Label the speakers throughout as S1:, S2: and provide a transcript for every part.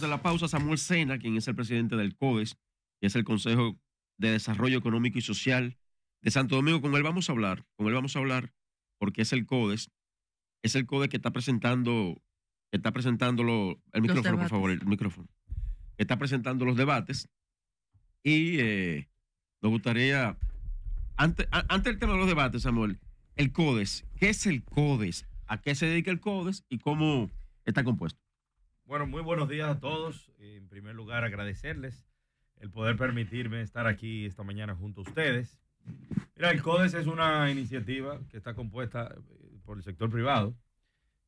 S1: de la pausa, Samuel Sena, quien es el presidente del CODES, que es el Consejo de Desarrollo Económico y Social de Santo Domingo. Con él vamos a hablar, con él vamos a hablar, porque es el CODES, es el CODES que está presentando, que está presentando el micrófono, por favor, el micrófono, que está presentando los debates. Y eh, nos gustaría, ante antes del tema de los debates, Samuel, el CODES, ¿qué es el CODES? ¿A qué se dedica el CODES y cómo está compuesto?
S2: Bueno, muy buenos días a todos. En primer lugar, agradecerles el poder permitirme estar aquí esta mañana junto a ustedes. Mira, el CODES es una iniciativa que está compuesta eh, por el sector privado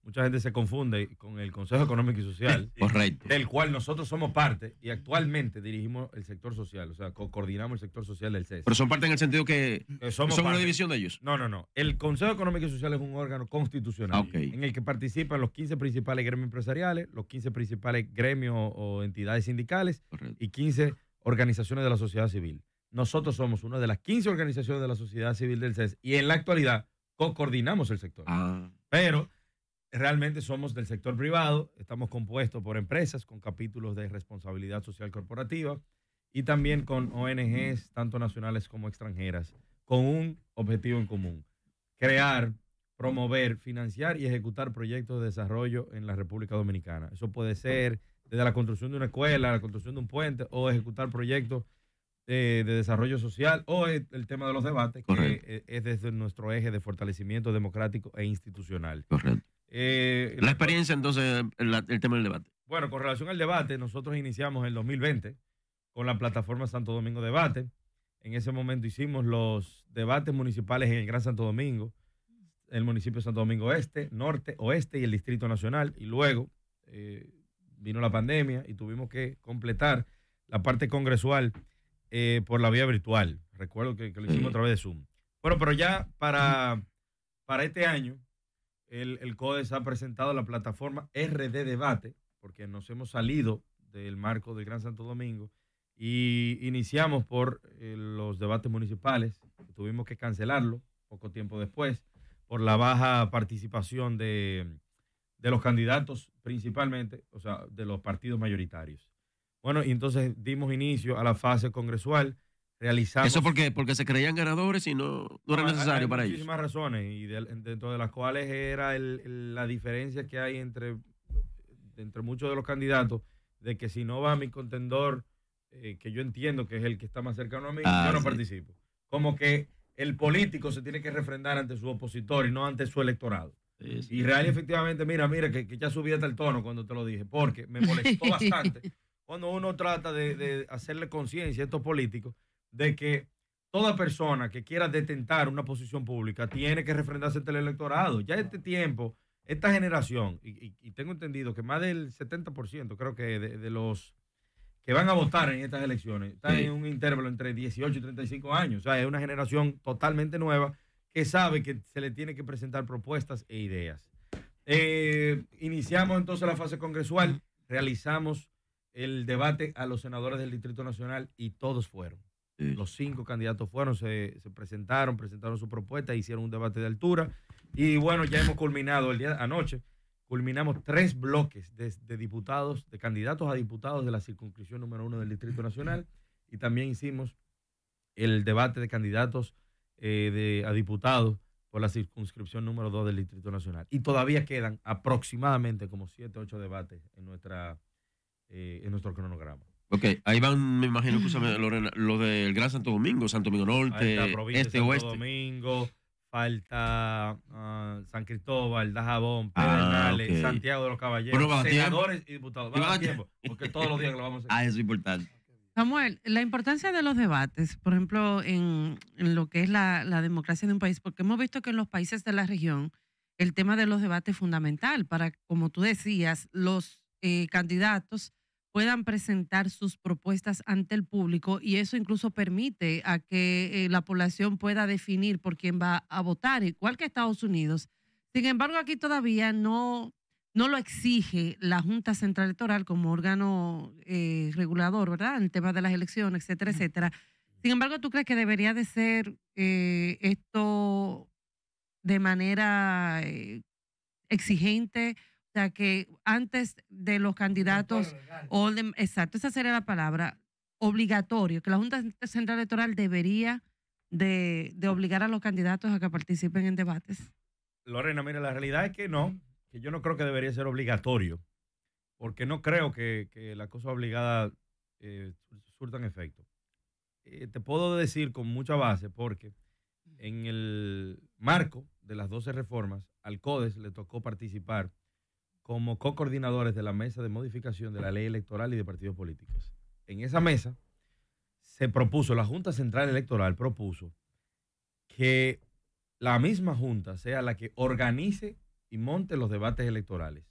S2: mucha gente se confunde con el Consejo Económico y Social, Correcto. del cual nosotros somos parte y actualmente dirigimos el sector social, o sea, coordinamos el sector social del CES. Pero son
S1: parte en el sentido que eh, somos, una división
S2: de ellos. No, no, no. El Consejo Económico y Social es un órgano constitucional en el que participan los 15 principales gremios empresariales, los 15 principales gremios o entidades sindicales y 15 organizaciones de la sociedad civil. Nosotros somos una de las 15 organizaciones de la sociedad civil del CES y en la actualidad coordinamos el sector. Ah. Pero realmente somos del sector privado, estamos compuestos por empresas con capítulos de responsabilidad social corporativa y también con ONGs, tanto nacionales como extranjeras, con un objetivo en común, crear, promover, financiar y ejecutar proyectos de desarrollo en la República Dominicana. Eso puede ser desde la construcción de una escuela, la construcción de un puente o ejecutar proyectos eh, de, desarrollo social o el, tema de los debates, que es, e, es desde nuestro eje de fortalecimiento democrático e institucional. Correcto. Eh, la experiencia, entonces,
S1: el, tema del debate.
S2: Bueno, con relación al debate, nosotros iniciamos en 2020 con la plataforma Santo Domingo Debate. En ese momento hicimos los debates municipales en el Gran Santo Domingo, el municipio de Santo Domingo Este, Norte, Oeste y el Distrito Nacional. Y luego eh, vino la pandemia y tuvimos que completar la parte congresual eh, por la vía virtual. Recuerdo que, lo hicimos a través de Zoom. Bueno, pero ya para, para este año el, el CODES ha presentado la plataforma RD Debate, porque nos hemos salido del marco del Gran Santo Domingo y iniciamos por eh, los debates municipales, tuvimos que cancelarlo poco tiempo después por la baja participación de, de los candidatos principalmente, o sea, de los partidos mayoritarios. Bueno, y entonces dimos inicio a la fase
S1: congresual eso porque, porque se creían ganadores y no, era necesario para ellos. Muchísimas
S2: razones, y dentro de las cuales era el, la diferencia que hay entre, entre muchos de los candidatos, de que si no va mi contendor, eh, que yo entiendo que es el que está más cercano a mí, yo no participo. Como que el político se tiene que refrendar ante su opositor y no ante su electorado. Y realmente efectivamente, mira, mira, que, ya subí hasta el tono cuando te lo dije, porque me molestó bastante cuando uno trata de, de hacerle conciencia a estos políticos de que toda persona que quiera detentar una posición pública tiene que refrendarse ante el electorado. Ya este tiempo, esta generación, y, tengo entendido que más del 70% creo que de, los
S3: que van a votar
S2: en estas elecciones están en un intervalo entre 18 y 35 años. O sea, es una generación totalmente nueva que sabe que se le tiene que presentar propuestas e ideas. Eh, iniciamos entonces la fase congresual, realizamos el debate a los senadores del Distrito Nacional y todos fueron. Los cinco candidatos fueron, se, presentaron, presentaron su propuesta, hicieron un debate de altura. Y bueno, ya hemos culminado el día anoche. Culminamos tres bloques de, diputados, de candidatos a diputados de la circunscripción número uno del Distrito Nacional. Y también hicimos el debate de candidatos eh, a diputados por la circunscripción número dos del Distrito Nacional. Y todavía quedan aproximadamente como siete, ocho debates en, nuestra, eh, en nuestro cronograma.
S1: Ok, ahí van, me imagino, escúchame, mm. Lorena, lo del Gran Santo Domingo, Santo Domingo Norte, Este este, Santo
S2: Domingo, falta ah, San Cristóbal, Dajabón, ah, Pedernales, Santiago de los Caballeros,
S4: senadores
S1: y diputados. Va tiempo, porque todos los días lo vamos a hacer. Ah, eso es importante.
S4: Samuel, la importancia de los debates, por ejemplo, en, lo que es la, democracia de un país, porque hemos visto que en los países de la región el tema de los debates es fundamental para, como tú decías, los eh, candidatos puedan presentar sus propuestas ante el público y eso incluso permite a que eh, la población pueda definir por quién va a votar, igual que Estados Unidos. Sin embargo, aquí todavía no, no lo exige la Junta Central Electoral como órgano eh, regulador, ¿verdad? En el tema de las elecciones, etcétera, etcétera. Sin embargo, ¿tú crees que debería de ser eh, esto de manera exigente o sea, que antes de los candidatos, o exacto, esa sería la palabra, obligatorio, que la Junta Central Electoral debería de, obligar a los candidatos a que participen en debates.
S2: Lorena, mira, la realidad es que no, que yo no creo que debería ser obligatorio, porque no creo que, la cosa obligada eh, surta en efecto. Eh, te puedo decir con mucha base, porque en el marco de las 12 reformas, al CODES le tocó participar como co-coordinadores de la mesa de modificación de la ley electoral y de partidos políticos. En esa mesa se propuso, la Junta Central Electoral propuso que la misma Junta sea la que organice y monte los debates electorales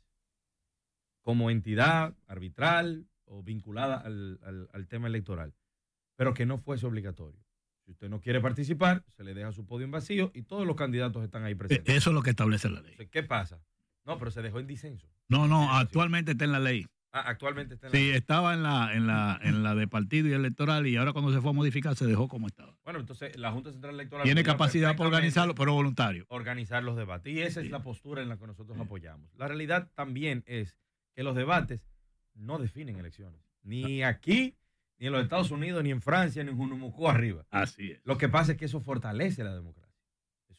S2: como entidad arbitral o vinculada al, tema electoral, pero que no fuese obligatorio. Si usted no quiere participar, se le deja su podio en vacío y todos los candidatos están ahí e, presentes. Eso es lo que establece la ley. ¿Qué pasa? No, pero se dejó en disenso.
S3: No, no, actualmente está en la ley. Ah, actualmente está en la Sí, estaba en la, en, la, de partido y electoral y ahora cuando se fue a modificar se dejó como estaba.
S2: Bueno, entonces la Junta Central Electoral tiene capacidad para organizarlo, pero voluntario. Organizar los debates y esa es la postura en la que nosotros apoyamos. La realidad también es que los debates no definen elecciones, ni aquí ni en los Estados Unidos, ni en Francia, ni en Junumucú arriba. Así es. Lo que pasa es que eso fortalece la democracia.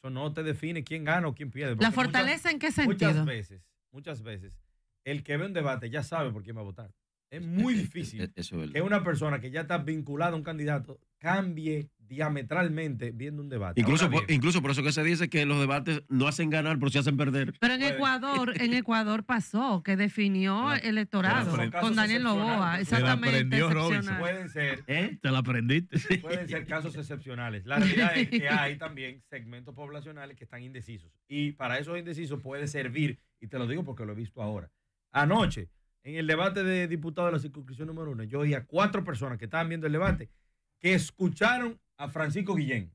S2: Eso no te define quién gana o quién pierde. ¿La fortaleza en qué sentido? Muchas veces, muchas veces, el que ve un debate ya sabe por quién va a votar. Es muy e, e, difícil e, que una persona que ya está vinculada a un candidato cambie diametralmente viendo un debate. Incluso
S1: por, incluso por eso que se dice que los debates no hacen ganar, pero sí hacen perder.
S4: Pero en Ecuador, en Ecuador pasó, que definió electorado con Daniel Loboa. Exactamente. Pueden ser. ¿Eh? Te
S1: la
S3: aprendiste.
S2: Pueden ser casos excepcionales. La realidad es que hay también segmentos poblacionales que están indecisos. Y para esos indecisos puede servir, y te lo digo porque lo he visto ahora. Anoche, en el debate de diputados de la circunscripción número uno, yo oí a cuatro personas que estaban viendo el debate que escucharon a Francisco Guillén.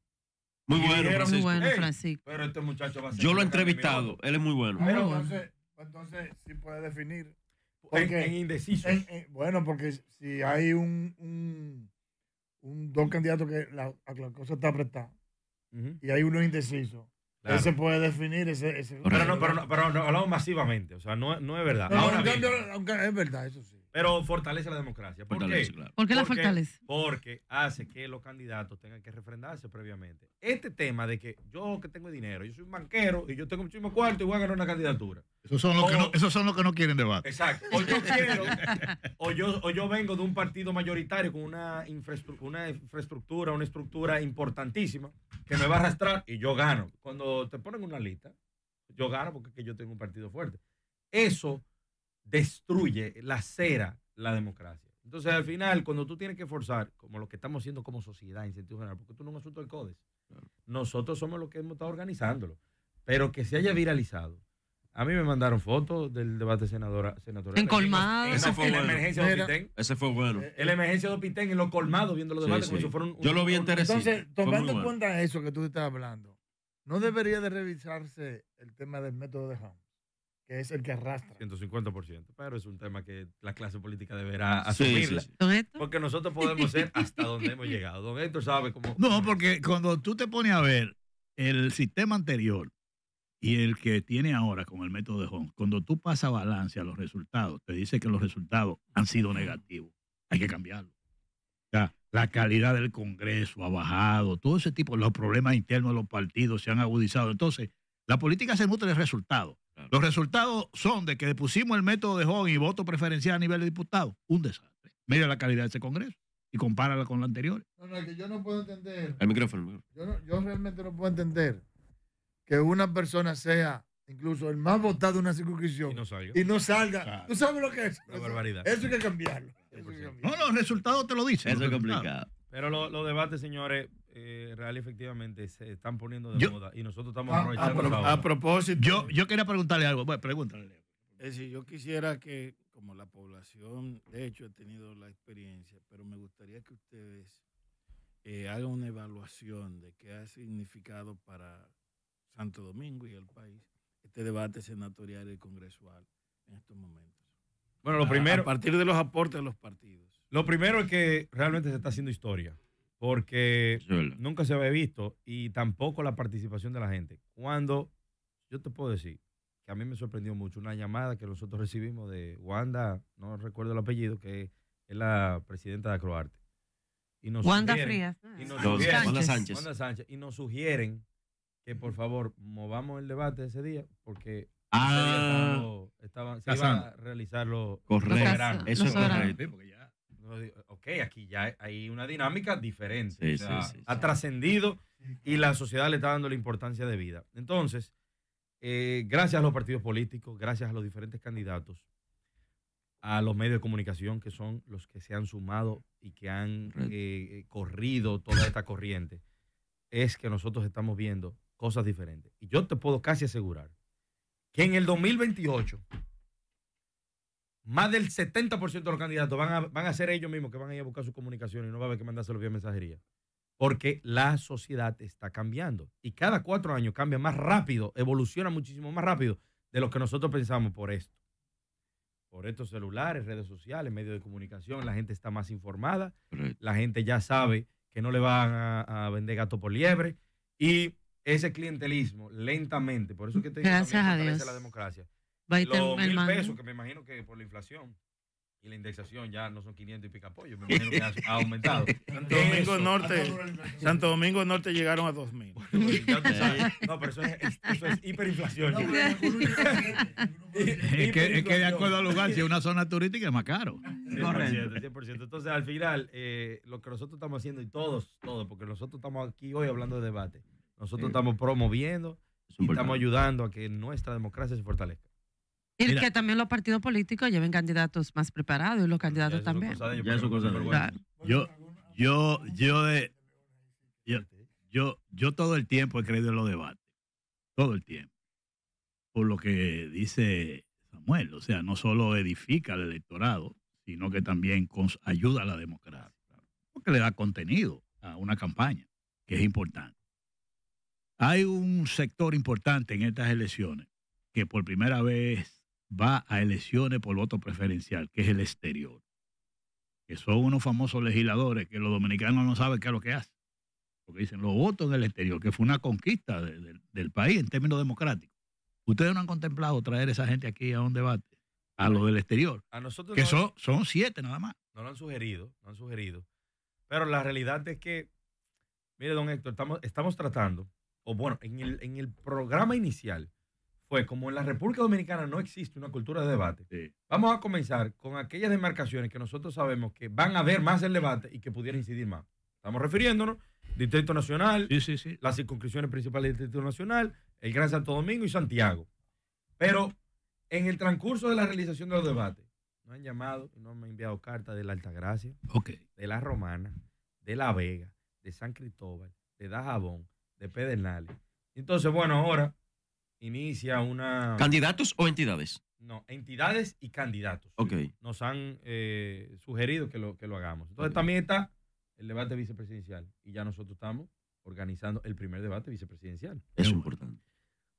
S2: Muy bueno, Francisco. Muy bueno,
S5: Francisco. pero este muchacho va a ser Yo lo he entrevistado, él es muy bueno. Pero entonces, entonces sí puede definir. En, indeciso. bueno, porque si hay un, un, un dos candidatos que la, cosa está apretada y hay uno indeciso. Claro. se puede definir ese. ese pero, no, pero, no, hablamos masivamente,
S2: o sea, no, no es verdad.
S5: aunque es verdad, eso sí. Pero fortalece la democracia. ¿Por qué? la fortalece?
S2: Porque hace que los candidatos tengan que refrendarse previamente. Este tema de que yo que tengo dinero, yo soy
S3: un banquero y yo tengo muchísimo cuarto y voy a ganar una candidatura. Esos son, los, que no, esos son los que no quieren debate. Exacto.
S2: O yo
S5: quiero,
S2: yo, vengo de un partido mayoritario con una, infraestructura, una infraestructura, una estructura importantísima que me va a arrastrar y yo gano. Cuando te ponen una lista, yo gano porque yo tengo un partido fuerte. Eso destruye, la cera la democracia. Entonces, al final, cuando tú tienes que forzar, como lo que estamos haciendo como sociedad en sentido general, porque tú no es un asunto CODES, nosotros somos los que hemos estado organizándolo, pero que se haya viralizado. A mí me mandaron fotos del debate senadora,
S4: En colmado. Ese fue, emergencia
S1: ese fue bueno.
S5: El eh, emergencia de Pitén en los colmados viendo los debates Yo lo vi interesante. Entonces, tomando en cuenta eso que tú estás hablando, ¿no debería de revisarse el tema del método de Ham? que es el que arrastra. 150%, pero
S2: es un tema que la clase política deberá asumir Porque nosotros podemos ser hasta donde hemos llegado. Don Héctor sabe cómo...
S3: No, porque cuando tú te pones a ver el sistema anterior y el que tiene ahora con el método de Holmes, cuando tú pasas balance a los resultados, te dice que los resultados han sido negativos. Hay que cambiarlo. Ya, la calidad del Congreso ha bajado, todo ese tipo, los problemas internos de los partidos se han agudizado. Entonces, la política se nutre de resultados. Los resultados son de que pusimos el método de joven y voto preferencial a nivel de diputado. Un desastre. Mira la calidad de ese Congreso y compárala con la anterior.
S5: que yo no puedo
S1: entender. El micrófono.
S5: Yo, yo realmente no puedo entender que una persona sea incluso el más votado de una circunscripción y no salga. ¿Tú sabes lo que es?
S1: barbaridad. Eso
S5: hay que cambiarlo. No, los resultados te lo dicen.
S1: Eso es complicado.
S2: Pero los debates, señores, eh, real efectivamente se están poniendo de moda y nosotros estamos ah, aprovechando. A, propósito. Yo,
S3: yo quería preguntarle algo. Bueno, pregúntale. Es decir, yo quisiera que, como la población, de hecho, he tenido la experiencia, pero me gustaría que ustedes eh, hagan una evaluación de qué ha significado para Santo Domingo y el país este debate senatorial y congresual en estos momentos.
S2: Bueno, lo primero. a partir de los aportes de los partidos. Lo primero es que realmente se está haciendo historia porque nunca se había visto y tampoco la participación de la gente. Cuando, yo te puedo decir que a mí me sorprendió mucho una llamada que nosotros recibimos de Wanda, no recuerdo el apellido, que es la presidenta de Acroarte. Y nos Wanda Frías. Y nos ah. Wanda Sánchez. Y nos sugieren que por favor movamos el debate ese día porque ah. se iban a realizar los, correcto. Eso es correcto ok, aquí ya hay una dinámica diferente. ha trascendido y la sociedad le está dando la importancia de vida. Entonces, eh, gracias a los partidos políticos, gracias a los diferentes candidatos, a los medios de comunicación que son los que se han sumado y que han eh, eh, corrido toda esta corriente, es que nosotros estamos viendo cosas diferentes. Y yo te puedo casi asegurar que en el 2028 más del 70% de los candidatos van a, ser ellos mismos que van a ir a buscar su comunicación y no va a haber que mandárselo vía mensajería. Porque la sociedad está cambiando y cada cuatro años cambia más rápido, evoluciona muchísimo más rápido de lo que nosotros pensamos por esto. Por estos celulares, redes sociales, medios de comunicación, la gente está más informada, la gente ya sabe que no le van a, vender gato por liebre y ese clientelismo lentamente, por eso que te digo, que también, a la democracia los mil pesos, que me imagino que por la inflación y la indexación ya no son 500 y pica pollo, me imagino que ha, aumentado. Santo Domingo Norte, Santo
S3: Domingo Norte llegaron a 2000. no, pero eso es,
S2: hiperinflación.
S3: es, que, de acuerdo al lugar, si es una zona turística es más caro. 100%,
S2: 100%. Entonces, al final, eh, lo que nosotros estamos haciendo, y todos, todos, porque nosotros estamos aquí hoy hablando de debate, nosotros estamos promoviendo y estamos ayudando a que nuestra democracia se fortalezca. Y que
S4: también los partidos políticos lleven candidatos más preparados y los candidatos también.
S3: Yo, yo, yo, yo, yo, todo el tiempo he creído en los debates. Todo el tiempo. Por lo que dice Samuel. O sea, no solo edifica al electorado, sino que también ayuda a la democracia. Porque le da contenido a una campaña, que es importante. Hay un sector importante en estas elecciones que por primera vez va a elecciones por voto preferencial, que es el exterior. Que son unos famosos legisladores que los dominicanos no saben qué es lo que hacen. Porque dicen, los votos en el exterior, que fue una conquista del país en términos democráticos. Ustedes no han contemplado traer esa gente aquí a un debate, a lo del exterior.
S2: A nosotros que son, son
S3: siete nada más.
S2: No lo han sugerido, no han sugerido. Pero la realidad es que, mire, don Héctor, estamos, estamos tratando, o bueno, en el, en el programa inicial, pues como en la República Dominicana no existe una cultura de debate, vamos a comenzar con aquellas demarcaciones que nosotros sabemos que van a ver más el debate y que pudieran incidir más. Estamos refiriéndonos, Distrito Nacional, las circunscripciones principales del Distrito Nacional, el Gran Santo Domingo y Santiago. Pero en el transcurso de la realización de los debates, nos han llamado y nos han enviado cartas de la Altagracia, okay. de la Romana, de La Vega, de San Cristóbal, de Dajabón, de Pedernales. Entonces, bueno, ahora inicia una... ¿Candidatos o entidades? No, entidades y candidatos. Ok. Nos han eh, sugerido que lo, que lo hagamos. Entonces también está el debate vicepresidencial y ya nosotros estamos organizando el primer debate vicepresidencial. Es importante.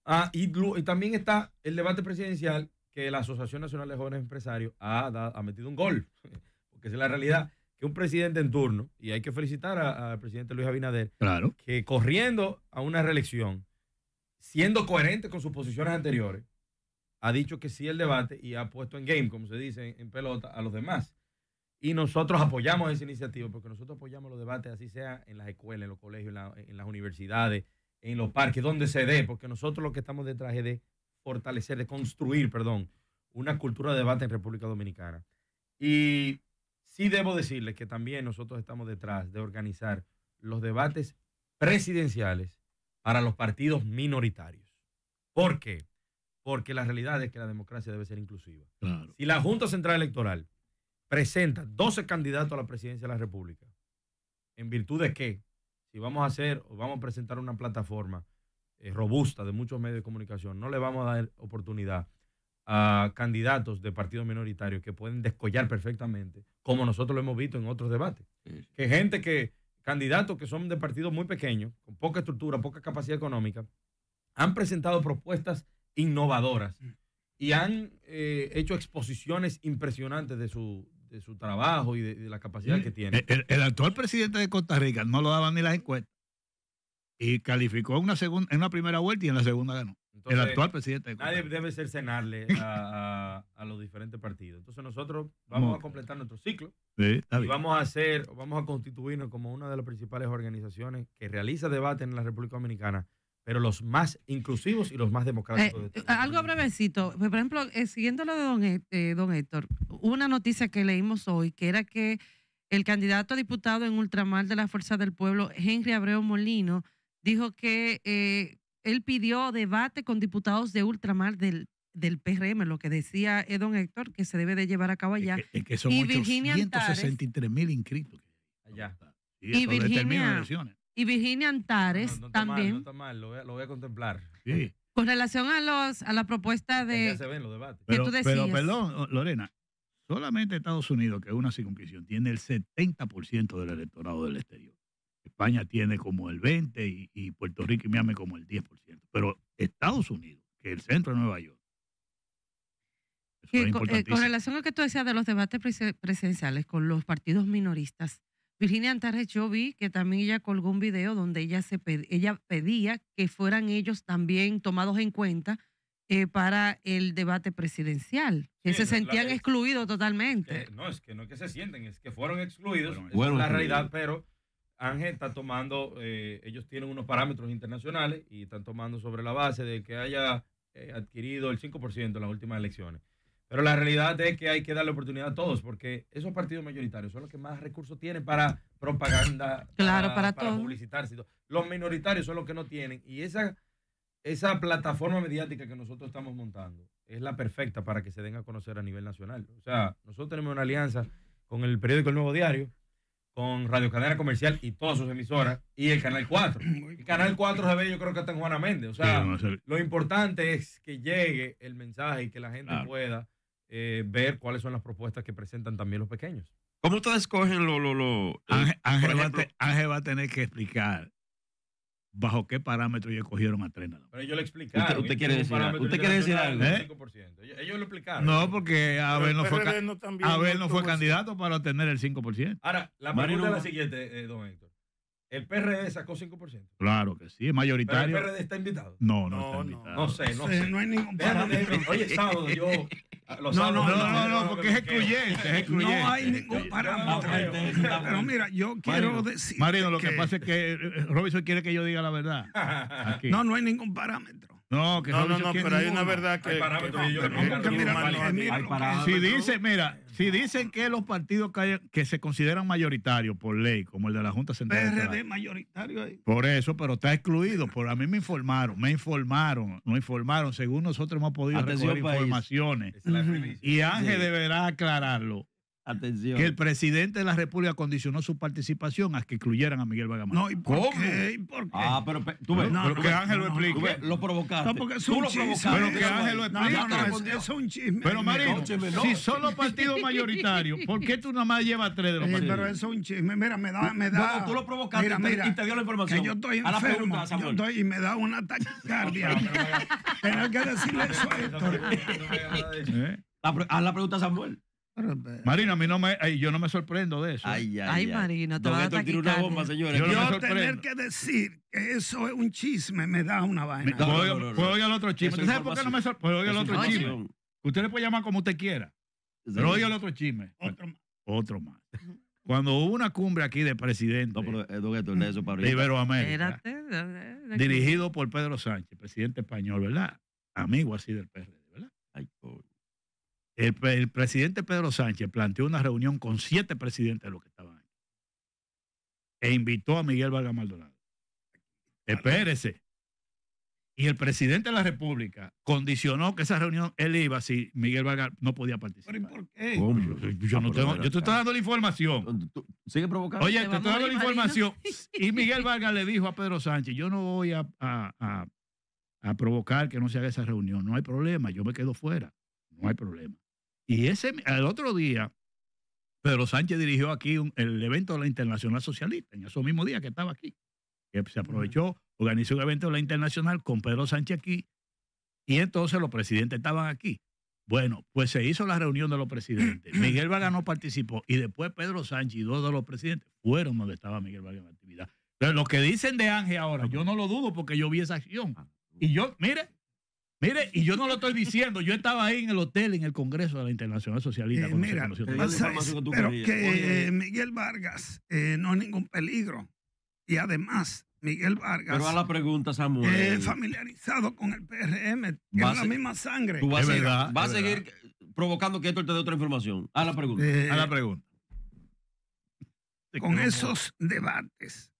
S2: Ah, y, también está el debate presidencial que la Asociación Nacional de Jóvenes Empresarios ha, ha metido un gol, porque es la realidad que un presidente en turno, y hay que felicitar al presidente Luis Abinader, que corriendo a una reelección, siendo coherente con sus posiciones anteriores, ha dicho que sí el debate y ha puesto en game, como se dice, en pelota a los demás. Y nosotros apoyamos esa iniciativa porque nosotros apoyamos los debates, así sea en las escuelas, en los colegios, en, en las universidades, en los parques, donde se dé, porque nosotros lo que estamos detrás es de fortalecer, de construir, perdón, una cultura de debate en República Dominicana. Y sí debo decirles que también nosotros estamos detrás de organizar los debates presidenciales para los partidos minoritarios. ¿Por qué? Porque la realidad es que la democracia debe ser inclusiva. Si la Junta Central Electoral presenta 12 candidatos a la presidencia de la República, ¿en virtud de qué? Si vamos a hacer o vamos a presentar una plataforma eh, robusta de muchos medios de comunicación, no le vamos a dar oportunidad a candidatos de partidos minoritarios que pueden descollar perfectamente, como nosotros lo hemos visto en otros debates. Que gente que candidatos que son de partidos muy pequeños, con poca estructura, poca capacidad económica, han presentado propuestas innovadoras mm. y han eh, hecho exposiciones impresionantes de su, de su trabajo y de, la capacidad que mm. tiene.
S3: El, actual presidente de Costa Rica no lo daba ni las encuestas y calificó en una, segunda, en una primera vuelta y en la segunda ganó el actual presidente. Nadie
S2: debe ser cenarle a, los diferentes partidos. Entonces nosotros vamos a completar nuestro ciclo sí, y vamos a hacer, vamos a constituirnos como una de las principales organizaciones que realiza debate en la República Dominicana, pero los más inclusivos y los más democráticos. Eh,
S4: algo brevecito, por ejemplo, eh, siguiendo lo de don, e, eh, don Héctor, una noticia que leímos hoy que era que el candidato a diputado en ultramar de la Fuerza del Pueblo, Henry Abreu Molino, dijo que él pidió debate con diputados de ultramar del, del PRM, lo que decía Edon eh, Héctor, que se debe de llevar a cabo allá. Es que, son y mil inscritos. Allá.
S3: Y, y Virginia,
S4: y Virginia Antares no, también. no
S3: está mal, lo voy, a, contemplar.
S4: Con relación a los a la propuesta de. Ya se ven Pero, perdón,
S3: Lorena, solamente Estados Unidos, que es una circuncisión, tiene el 70% del electorado del exterior. España tiene como el 20% y, Puerto Rico y Miami como el 10%. Pero Estados Unidos, que es el centro de Nueva York,
S4: eh, con, relación a lo que tú decías de los debates presidenciales con los partidos minoristas, Virginia Antares, yo vi que también ella colgó un video donde ella, se ella pedía que fueran ellos también tomados en cuenta eh, para el debate presidencial, que se sentían excluidos totalmente.
S2: no, es que no es que se sienten, es que fueron excluidos, es la realidad, pero Ángel está tomando, eh, ellos tienen unos parámetros internacionales y están tomando sobre la base de que haya eh, adquirido el 5% en las últimas elecciones.
S4: Pero la realidad
S2: es que hay que darle oportunidad a todos, porque esos partidos mayoritarios son los que más recursos tienen para propaganda, claro, para, publicitarse. Los minoritarios son los que no tienen. Y esa, esa plataforma mediática que nosotros estamos montando es la perfecta para que se den a conocer a nivel nacional. O sea, nosotros tenemos una alianza con el periódico El Nuevo Diario, con Radio Cadena Comercial y todas sus emisoras y el Canal 4. El Canal 4 se ve yo creo que está en Juana Méndez. O sea, lo importante es que llegue el mensaje y que la gente pueda eh, ver cuáles son las propuestas que presentan también los pequeños.
S1: ¿Cómo ustedes escogen lo... lo, lo Ángel
S3: va a tener que explicar bajo qué parámetro ellos cogieron a Trena
S2: Pero ellos le explicaron. Usted, quiere decir, algo. ¿Usted quiere decir algo? Ellos,
S3: lo explicaron. No, porque Abel no fue, no no fue candidato para obtener el 5%. Ahora, la pregunta es la siguiente, eh, don Héctor.
S2: El PRD sacó 5%.
S3: Claro que sí, es mayoritario. el PRD está invitado. No, no, no está invitado. No, sé,
S2: no sé. No
S6: hay ningún parámetro. Oye, sábado, yo.
S2: Los no, no, no, no, porque es excluyente, es excluyente. No hay ningún
S6: parámetro. Pero mira, yo quiero decir. Marino, lo que pasa es que eh, Robinson quiere que yo diga la verdad. No, no hay ningún parámetro.
S3: No, no, no, pero hay una verdad que. Si dicen, mira, si dicen que los partidos que, se consideran mayoritarios por ley, como el de la Junta Central. PRD
S6: mayoritario ahí.
S3: Por eso, pero está excluido. Por, a mí me informaron, me informaron, no informaron. Según nosotros hemos podido Atención, informaciones. y Ángel deberá aclararlo. Atención. Que el presidente de la República condicionó su participación a que incluyeran a Miguel Vargas No, ¿y ¿Cómo? Qué? por qué? Ah, pero tú ves. No, que Ángel lo explique. lo provocaste. No, porque es un tú lo provocaste. Pero que Ángel lo explique. no,
S6: es, un chisme. Pero Marino, si son los partidos mayoritarios, ¿por qué
S3: tú nada más llevas tres de los partidos? Pero
S6: es un chisme. Mira, me da. Me da tú lo provocaste mira, y te dio la información. Que yo estoy enfermo. A la pregunta, Yo estoy, y me da una taquicardia. Tengo que decirle eso a Héctor. Haz la pregunta a Samuel. Eh,
S3: eh, Marina, a mí no me, yo no me sorprendo de eso. ¿eh? Ay, ay, ay, Marina, te voy a tirar una bomba,
S6: señores. Yo, no tener que decir que eso es un chisme me da una vaina. No, no, pues el otro chisme. ¿Tú sabes por qué no me sorprende? Pues oiga el otro chisme. Usted le puede llamar como usted quiera.
S1: Pero
S4: oiga el
S3: otro chisme. Otro más. Cuando hubo una cumbre aquí de presidente de Iberoamérica, dirigido por Pedro Sánchez, presidente español, ¿verdad? Amigo así del PRD,
S4: ¿verdad? Ay, coño.
S3: El, presidente Pedro Sánchez planteó una reunión con siete presidentes de los que estaban ahí. E invitó a Miguel Vargas Maldonado. Espérese. Y el presidente de la República condicionó que esa reunión él iba si Miguel Vargas no podía participar.
S6: Yo,
S3: te estoy dando la información. Sigue provocando. Oye, te, estoy dando la información. Y Miguel Vargas le dijo a Pedro Sánchez: Yo no voy a, a provocar que no se haga esa reunión. No hay problema, yo me quedo fuera. No hay problema. Y ese, otro día, Pedro Sánchez dirigió aquí el evento de la Internacional Socialista, en esos mismos días que estaba aquí. se aprovechó, organizó un evento de la Internacional con Pedro Sánchez aquí, y entonces los presidentes estaban aquí. Bueno, pues se hizo la reunión de los presidentes. Miguel Vargas no participó, y después Pedro Sánchez y dos de los presidentes fueron donde estaba Miguel Vargas en la actividad. Pero lo que dicen de Ángel ahora, yo no lo dudo porque yo vi esa acción. Ah, y yo, mire, Mire, y yo no lo estoy diciendo, yo estaba ahí en el hotel, en el Congreso de la Internacional Socialista. Eh,
S1: mira, pero que eh,
S6: Miguel Vargas eh, no es ningún peligro. Y además, Miguel Vargas. Pero a la pregunta, Samuel. Eh, familiarizado con el PRM, que la misma sangre. va a seguir provocando que esto te dé otra información. A la pregunta. a la pregunta. Con esos debates,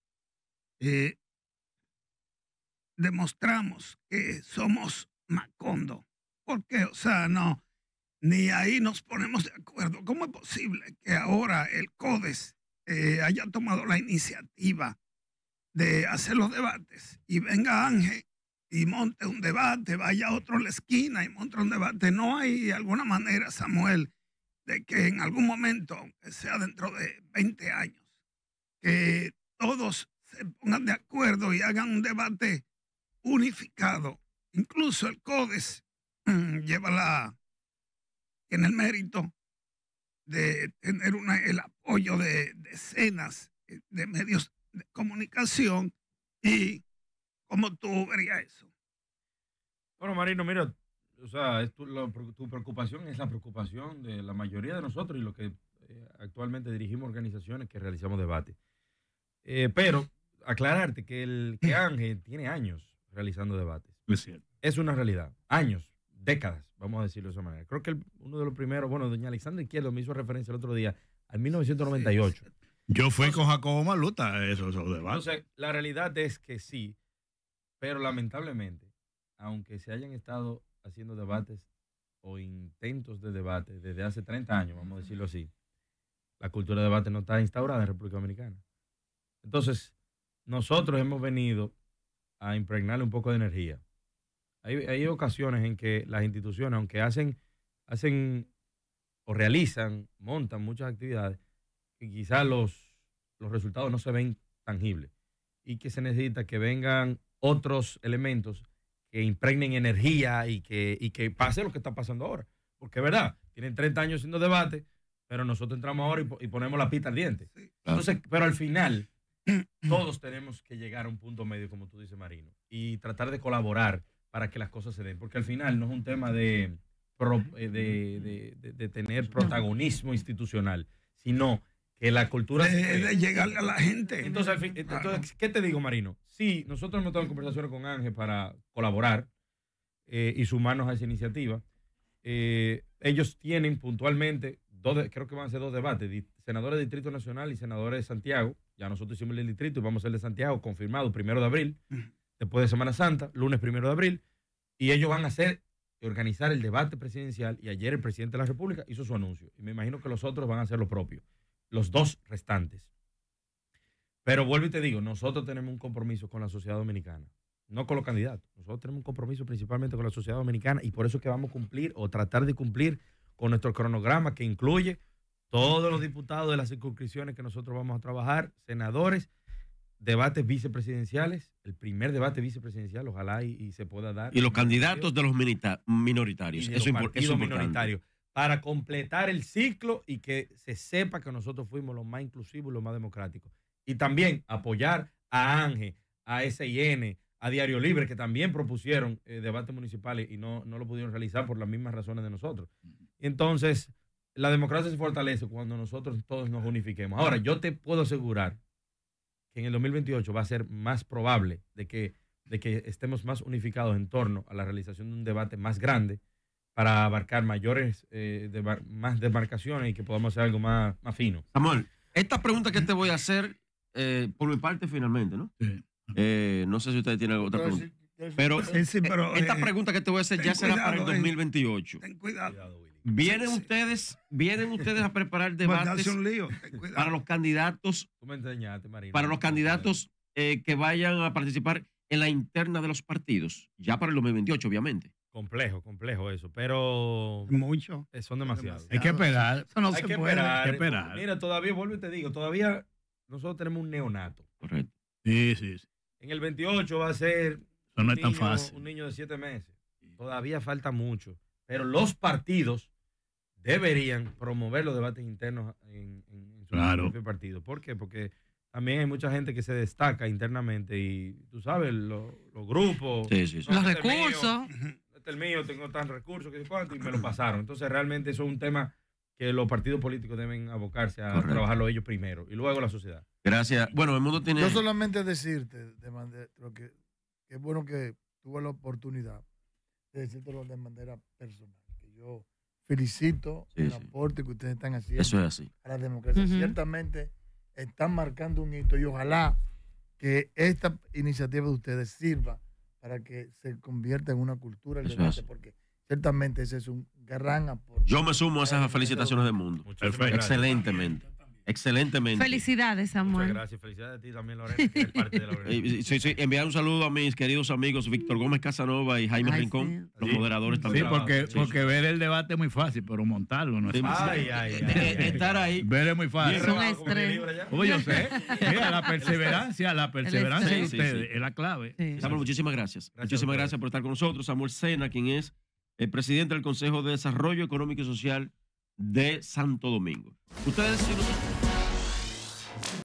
S6: demostramos que somos Macondo. Porque, o sea, no, ni ahí nos ponemos de acuerdo. ¿Cómo es posible que ahora el CODES eh, haya tomado la iniciativa de hacer los debates y venga Ángel y monte un debate, vaya otro a la esquina y monte un debate? No hay alguna manera, Samuel, de que en algún momento, sea dentro de 20 años, que todos se pongan de acuerdo y hagan un debate unificado Incluso el CODES mm, lleva la, en el mérito de tener el apoyo de decenas eh, de medios de comunicación y cómo tú verías eso. Bueno, Marino, mira,
S2: o sea, tu, preocupación es la preocupación de la mayoría de nosotros y lo que eh, actualmente dirigimos organizaciones que realizamos debates. Eh, pero aclararte que el que Ángel tiene años realizando debates. Es, una realidad. Años, décadas, vamos a decirlo de esa manera. Creo que uno de los primeros, bueno, doña Alexandra Izquierdo me hizo referencia el otro día, al 1998. yo fui con Jacobo Maluta, eso, eso debates. Entonces, la realidad es que sí, pero lamentablemente, aunque se hayan estado haciendo debates o intentos de debate desde hace 30 años, vamos a decirlo así, la cultura de debate no está instaurada en República Dominicana. Entonces, nosotros hemos venido a impregnarle un poco de energía. Hay, hay ocasiones en que las instituciones, aunque hacen, hacen o realizan, montan muchas actividades, que quizás los, los resultados no se ven tangibles y que se necesita que vengan otros elementos que impregnen energía y que, y que pase lo que está pasando ahora. Porque es verdad, tienen 30 años siendo debate, pero nosotros entramos ahora y, ponemos la pita al diente. Entonces, pero al final, todos tenemos que llegar a un punto medio, como tú dices, Marino, y tratar de colaborar para que las cosas se den. Porque al final no es un tema de, eh, de, tener protagonismo institucional, sino que la cultura... De, llegarle a la gente. Entonces, ¿qué te digo, Marino? Sí, nosotros hemos estado en conversaciones con Ángel para colaborar eh, y sumarnos a esa iniciativa. Eh, ellos tienen puntualmente, creo que van a ser dos debates, senadores de Distrito Nacional y senadores de Santiago. Ya nosotros hicimos el distrito y vamos a ser de Santiago, confirmado, primero de abril después de Semana Santa, lunes primero de abril, y ellos van a hacer organizar el debate presidencial y ayer el presidente de la República hizo su anuncio y me imagino que los otros van a hacer lo propio, los dos restantes. Pero vuelvo y te digo, nosotros tenemos un compromiso con la sociedad dominicana, no con los candidatos, nosotros tenemos un compromiso principalmente con la sociedad dominicana y por eso es que vamos a cumplir o tratar de cumplir con nuestro cronograma que incluye todos los diputados de las circunscripciones que nosotros vamos a trabajar, senadores debates vicepresidenciales, el primer debate vicepresidencial, ojalá y, se pueda dar. Y los candidatos
S1: de los minoritarios, eso, los importante.
S2: para completar el ciclo y que se sepa que nosotros fuimos los más inclusivos y los más democráticos. Y también apoyar a Ángel, a SIN, a Diario Libre, que también propusieron eh, debates municipales y no, no lo pudieron realizar por las mismas razones de nosotros. Entonces, la democracia se fortalece cuando nosotros todos nos unifiquemos. Ahora, yo te puedo asegurar que en el 2028 va a ser más probable de que, de que estemos más unificados en torno a la realización de un debate más grande para abarcar mayores, eh, más demarcaciones y que podamos hacer algo más, más fino. Samuel, esta pregunta que te voy a hacer, eh, por mi parte
S1: finalmente, ¿no? Eh, no sé si ustedes tienen otra pregunta. Pero, pero esta pregunta que te voy a hacer ya será para el 2028.
S6: Ten cuidado.
S1: Vienen ustedes, vienen ustedes a preparar debates para los candidatos, para los candidatos eh, que vayan a participar en la interna de los partidos, ya para el 2028, obviamente.
S2: Complejo, complejo eso, pero. Mucho. Eh, son demasiados. Hay que esperar. Hay que Esperar. Mira, todavía, vuelvo y te digo, todavía nosotros tenemos un neonato.
S3: Correcto. Sí, sí.
S2: En el 28 va a ser.
S3: no es fácil.
S2: Un niño de siete meses. Todavía falta mucho. Pero los partidos deberían promover los debates internos en, su propio partido. ¿Por qué? Porque también hay mucha gente que se destaca internamente y tú sabes, los grupos, los recursos. este es este mío, tengo tan recursos que y me lo pasaron. Entonces, realmente eso es un tema que los partidos políticos deben abocarse a trabajarlo ellos primero y luego la sociedad.
S1: Gracias. Bueno, el mundo tiene. Yo
S5: solamente decirte, de manera, que, es bueno que tuve la oportunidad de decírtelo de manera personal, que yo felicito el aporte que ustedes están haciendo a la democracia. Ciertamente están marcando un hito y ojalá que esta iniciativa de ustedes sirva para que se convierta en una cultura porque ciertamente ese es un gran aporte.
S1: Yo me sumo a esas felicitaciones del mundo. Excelentemente. Excelentemente.
S4: Felicidades, Samuel. Muchas
S6: gracias. Felicidades a ti también,
S4: Lorena, que
S1: parte de la sí, sí, Enviar un saludo a mis queridos amigos Víctor Gómez Casanova y Jaime Rincón, los moderadores también. Sí, porque, porque
S3: ver el debate es muy fácil, pero montarlo no es fácil. Ay, ay, Estar
S1: ahí. Ver es muy fácil. Es un estrés. yo Mira, la perseverancia, la perseverancia de ustedes es la clave. Samuel, muchísimas gracias. gracias muchísimas gracias por estar con nosotros. Samuel Sena, quien es el presidente del Consejo de Desarrollo Económico y Social de Santo Domingo. Ustedes si